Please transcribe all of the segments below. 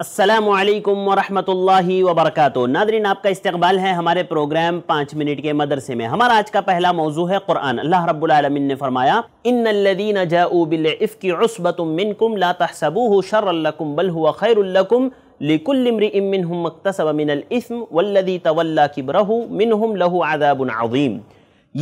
असलकम वरहमल work Nadreen आपका इस्तबाल है हमारे प्रोग्राम पाँच मिनट के मदरसे में हमारा आज का पहला मौजू है कुरान अल्लाह रबालमीन ने फरमाया इन जाऊबिलफ़ी उसबतमिनकुम लातबू शर्रकुम बल हुआ खैरकुम लिकुलमरिमिन मकतसबिनस्म वल्लदी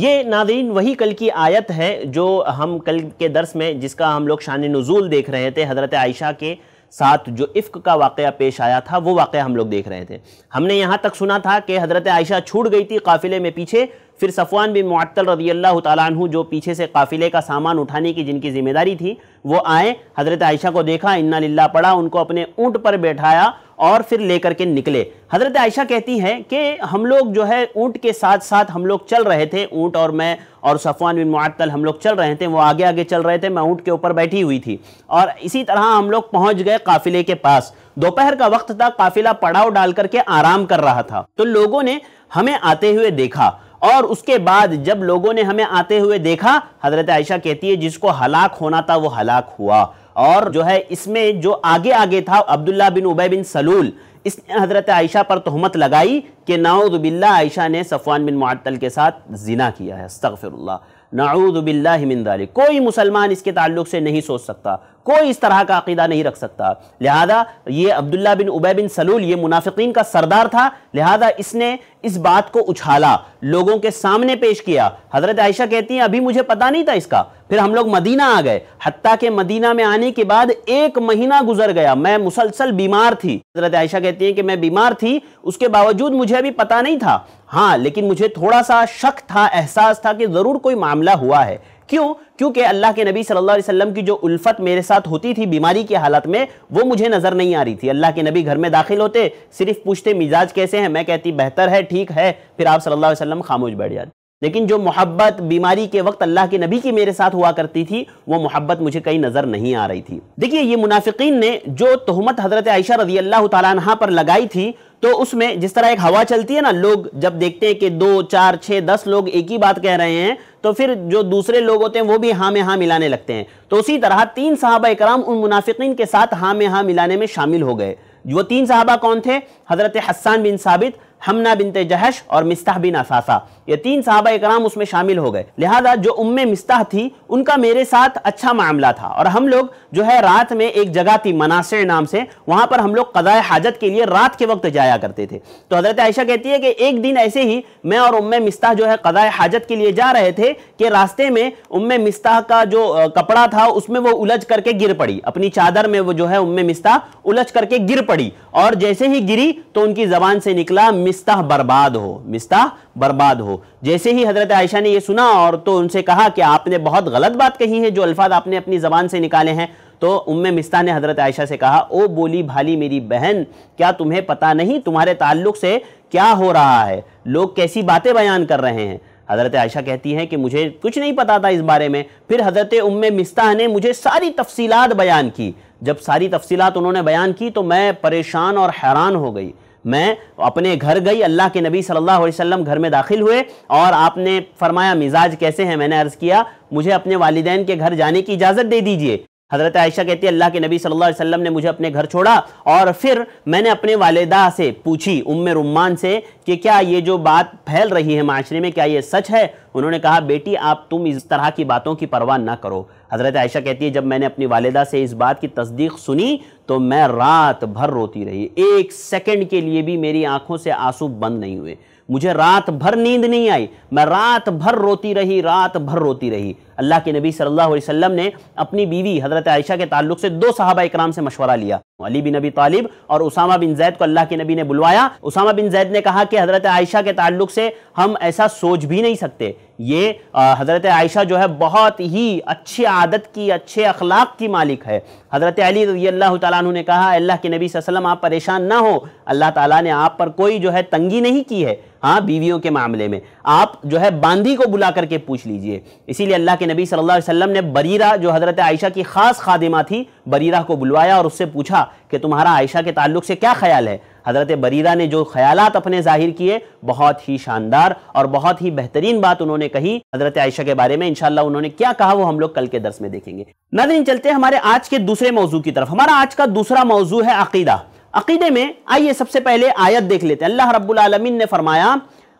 ये नादरीन वही कल की आयत है जो हम कल के दरस में जिसका हम लोग शान नज़ूल देख रहे थे हज़रत आयशा के साथ जो इफ्क का वाक़ पेश आया था वो वाक़ हम लोग देख रहे थे हमने यहाँ तक सुना था कि हज़रत आयशा छूट गई थी काफ़िले में पीछे फिर सफ़वान बिन मअतल रदी अल्लाह तु जो पीछे से काफ़िले का सामान उठाने की जिनकी ज़िम्मेदारी थी वो आए हज़रत आयशा को देखा इन्ना लिल्ला पढ़ा उनको अपने ऊँट पर बैठाया और फिर लेकर के निकले हज़रत आयशा कहती हैं कि हम लोग जो है ऊँट के साथ साथ हम लोग चल रहे थे ऊँट और मैं और सफ़वान बिन मुअत्तल हम लोग चल रहे थे वो आगे आगे चल रहे थे मैं ऊँट के ऊपर बैठी हुई थी और इसी तरह हम लोग पहुँच गए काफ़िले के पास दोपहर का वक्त था काफ़िला पड़ाव डाल करके आराम कर रहा था तो लोगों ने हमें आते हुए देखा और उसके बाद जब लोगों ने हमें आते हुए देखा हज़रत आयशा कहती है जिसको हलाक होना था वो हलाक हुआ और जो है इसमें जो आगे आगे था अब्दुल्ला बिन उबै बिन सलूल इसने हजरत आयशा पर तहमत लगाई कि नाउदबिल्ला आयशा ने सफ़वान बिन मअतल के साथ जिना किया है अस्तफ़िरल्ला नाउदबिल्लादाली कोई मुसलमान इसके ताल्लुक से नहीं सोच सकता कोई इस तरह का अकीदा नहीं रख सकता लिहाजा ये अब्दुल्ला बिन उबे बिन सलूल ये मुनाफिकीन का सरदार था लिहाजा इसने इस बात को उछाला लोगों के सामने पेश किया हजरत आयशा कहती हैं अभी मुझे पता नहीं था इसका फिर हम लोग मदीना आ गए हत्या के मदीना में आने के बाद एक महीना गुजर गया मैं मुसलसल बीमार थी हजरत आयशा कहती हैं कि मैं बीमार थी उसके बावजूद मुझे अभी पता नहीं था हाँ लेकिन मुझे थोड़ा सा शक था एहसास था कि ज़रूर कोई मामला हुआ है क्यों क्योंकि अल्लाह के नबी सल्लल्लाहु अलैहि वसल्लम की जो उल्फत मेरे साथ होती थी बीमारी की हालत में वो मुझे नज़र नहीं आ रही थी अल्लाह के नबी घर में दाखिल होते सिर्फ पूछते मिजाज कैसे हैं मैं कहती बेहतर है ठीक है फिर आप सल्लल्लाहु अलैहि वसल्लम खामोश बैठ जाते लेकिन जो मोहब्बत बीमारी के वक्त अल्लाह के नबी की मेरे साथ हुआ करती थी वो मोहब्बत मुझे कहीं नज़र नहीं आ रही थी देखिए ये मुनाफिकीन ने जो तोहमत हज़रत आयशा रजी अल्लाह तला पर लगाई थी तो उसमें जिस तरह एक हवा चलती है ना लोग जब देखते हैं कि दो चार छः दस लोग एक ही बात कह रहे हैं तो फिर जो दूसरे लोग होते हैं वो भी हाँ में हाँ मिलाने लगते हैं तो उसी तरह तीन साहबा कराम उन मुनाफिकीन के साथ हाँ में हाँ मिलाने में शामिल हो गए वो तीन साहबा कौन थे हज़रत हसान बिन साबित हमना बिनते जहश और मिस्ताह बिन असासा ये तीन साहबा कराम उसमें शामिल हो गए लिहाजा जो उम मिस्ताह थी उनका मेरे साथ अच्छा मामला था और हम लोग जो है रात में एक जगह थी मनासर नाम से वहां पर हम लोग कदाए हाजत के लिए रात के वक्त जाया करते थे तो हज़रत आयशा कहती है कि एक दिन ऐसे ही मैं और उम मिस्ताह जो है कदाए हाजत के लिए जा रहे थे कि रास्ते में उम मिस्ताह का जो कपड़ा था उसमें वो उलझ करके गिर पड़ी अपनी चादर में वो जो है उम मिस्ताह उलझ करके गिर पड़ी और जैसे ही गिरी तो उनकी जबान से निकला मिस्ता बर्बाद हो मिस्ताह बर्बाद हो जैसे ही हज़रत आयशा ने यह सुना और तो उनसे कहा कि आपने बहुत गलत बात कही है जो अल्फाज आपने अपनी ज़बान से निकाले हैं तो उम्मे मिस्ता ने हज़रत आयशा से कहा ओ बोली भाली मेरी बहन क्या तुम्हें पता नहीं तुम्हारे ताल्लुक से क्या हो रहा है लोग कैसी बातें बयान कर रहे हैं हज़रत आयशा कहती हैं कि मुझे कुछ नहीं पता था इस बारे में फिर हज़रत उम मिस्ता ने मुझे सारी तफसीलात बयान की जब सारी तफसीलात उन्होंने बयान की तो मैं परेशान और हैरान हो गई मैं अपने घर गई अल्लाह के नबी सल्लल्लाहु अलैहि वसल्लम घर में दाखिल हुए और आपने फरमाया मिजाज कैसे हैं मैंने अर्ज़ किया मुझे अपने वालदेन के घर जाने की इजाज़त दे दीजिए हज़रत आयशा कहती है अल्लाह के नबी सल्लल्लाहु अलैहि वसल्लम ने मुझे अपने घर छोड़ा और फिर मैंने अपने वालदा से पूछी उम रुमान से कि क्या ये जो बात फैल रही है माशरे में क्या ये सच है उन्होंने कहा बेटी आप तुम इस तरह की बातों की परवाह ना करो हज़रत आयशा कहती है जब मैंने अपनी वालदा से इस बात की तस्दीक सुनी तो मैं रात भर रोती रही एक सेकेंड के लिए भी मेरी आंखों से आंसू बंद नहीं हुए मुझे रात भर नींद नहीं आई मैं रात भर रोती रही रात भर रोती रही अल्लाह के नबी सल्लल्लाहु अलैहि वसल्लम ने अपनी बीवी हज़रत आयशा के ताल्लुक से दो सहाबा इक्राम से मशवरा लिया अली बिन नबी तालिब और उसामा बिन जैद को अल्लाह के नबी ने बुलवाया उसामा बिन जैद ने कहा कि हज़रत आयशा के ताल्लुक से हम ऐसा सोच भी नहीं सकते ये हज़रत आयशा जो है बहुत ही अच्छी आदत की अच्छे अखलाक की मालिक है हज़रत अली रजी अल्लाह तु ने कहा अल्लाह के नबी वसल्लम आप परेशान ना हो अल्लाह ताला ने आप पर कोई जो है तंगी नहीं की है हाँ बीवियों के मामले में आप जो है बांदी को बुला करके पूछ लीजिए इसीलिए अल्लाह के कि नबी सल्लल्लाहु अलैहि वसल्लम ने बरीरा जो हज़रत आयशा की ख़ास खादिमा थी बरीरा को बुलवाया और उससे पूछा कि तुम्हारा आयशा के ताल्लुक से क्या ख्याल है हज़रत बरीरा ने जो ख्यालात अपने ज़ाहिर किए बहुत ही शानदार और बहुत ही बेहतरीन बात उन्होंने कही हज़रत आयशा के बारे में इनशाला उन्होंने क्या कहा वो हम लोग कल के दर्स में देखेंगे नाजरीन चलते हमारे आज के दूसरे मौजू की तरफ हमारा आज का दूसरा मौजू है अकीदा अकीदे में आइए सबसे पहले आयत देख लेते हैं अल्लाह रब्बुल आलमीन ने फरमाया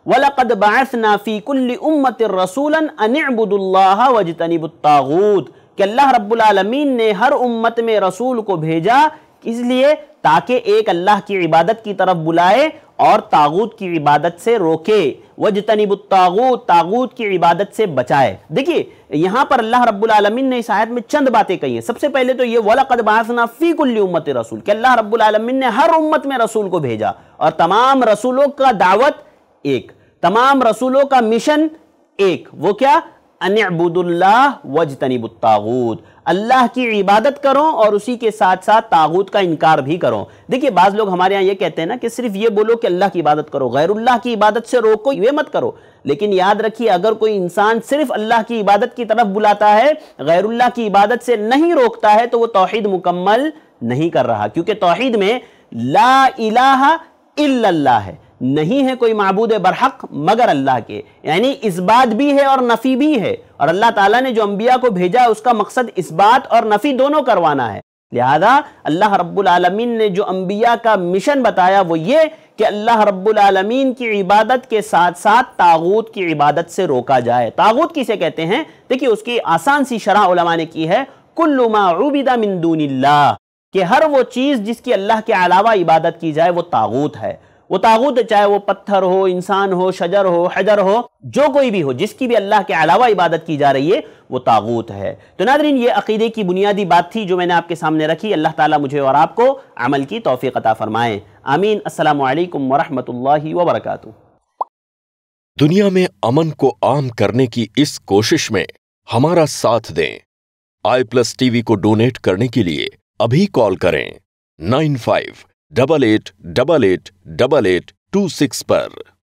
वलकद बास नाफ़ी कुल्ली उम्मत रसूलन अनबुदुल्लाह वजतनबुत्तागूत कि अल्लाह रब्बुल आलमीन ने हर उम्मत में रसूल को भेजा इसलिए ताकि एक अल्लाह की इबादत की तरफ बुलाए और तागूत की इबादत से रोके वजतनबुत्तागूत तागूत की इबादत से बचाए देखिए यहाँ पर अल्लाह रब्बुल आलमीन ने इस आयत में चंद बातें कही हैं सबसे पहले तो ये वलकद बासना फ़ी कुल्ली उम्मत रसूल के अल्लाह रब्बुल आलमीन ने हर उम्मत में रसूल को भेजा और तमाम रसूलों का दावत एक तमाम रसूलों का मिशन एक वो क्या अनबुदुल्लाह वज तनीबुतागूत अल्लाह की इबादत करो और उसी के साथ साथ तागूत का इनकार भी करो देखिए बाज लोग हमारे यहाँ ये कहते हैं ना कि सिर्फ ये बोलो कि अल्लाह की इबादत करो गैरुल्लाह की इबादत से रोको ये मत करो लेकिन याद रखिए अगर कोई इंसान सिर्फ अल्लाह की इबादत की तरफ बुलाता है गैरुल्लाह की इबादत से नहीं रोकता है तो वह तोहद मुकम्मल नहीं कर रहा क्योंकि तोहद में ला इलाहा इल्लल्लाह है नहीं है कोई मबूद बरहक मगर अल्लाह के यानी इस बात भी है और नफ़ी भी है और अल्लाह ताला ने जो अम्बिया को भेजा है उसका मकसद इस बात और नफ़ी दोनों करवाना है लिहाजा अल्लाह रब्बुलमीन ने जो अम्बिया का मिशन बताया वो ये कि अल्लाह रबालमीन की इबादत के साथ साथ तागूत की इबादत से रोका जाए तागूत किसे कहते हैं देखिए उसकी आसान सी शराह ने की है कुल्लुमाबिदा मिंदून के हर वो चीज़ जिसकी अल्लाह के अलावा इबादत की जाए वो तागूत है वो तागूत चाहे वो पत्थर हो इंसान हो शजर हो हजर हो जो कोई भी हो जिसकी भी अल्लाह के अलावा इबादत की जा रही है वो तागूत है तो नादरीन ये अकीदे की बुनियादी बात थी जो मैंने आपके सामने रखी अल्लाह ताला मुझे और आपको अमल की तोफ़ी अता फ़रमाएँ आमीन असलकम वरहमल वबरक दुनिया में अमन को आम करने की इस कोशिश में हमारा साथ दें आई प्लस टीवी को डोनेट करने के लिए अभी कॉल करें nine five double eight double eight double eight two six पर